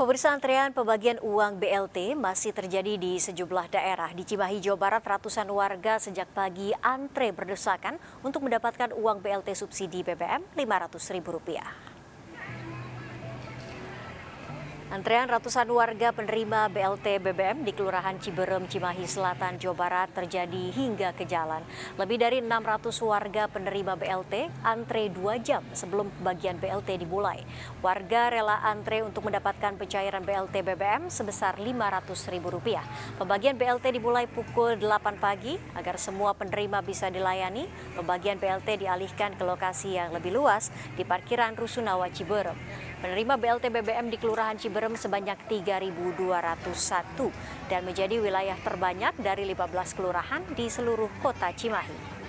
Pemirsa antrean pembagian uang BLT masih terjadi di sejumlah daerah. Di Cimahi, Jawa Barat, ratusan warga sejak pagi antre berdesakan untuk mendapatkan uang BLT subsidi BBM Rp500.000. Antrean ratusan warga penerima BLT BBM di Kelurahan Ciberem, Cimahi Selatan, Jawa Barat terjadi hingga ke jalan. Lebih dari 600 warga penerima BLT antre 2 jam sebelum bagian BLT dimulai. Warga rela antre untuk mendapatkan pencairan BLT BBM sebesar Rp500.000. Pembagian BLT dimulai pukul 8 pagi agar semua penerima bisa dilayani. Pembagian BLT dialihkan ke lokasi yang lebih luas di parkiran Rusunawa Ciberem menerima BLT BBM di Kelurahan Ciberem sebanyak 3.201 dan menjadi wilayah terbanyak dari 15 kelurahan di seluruh kota Cimahi.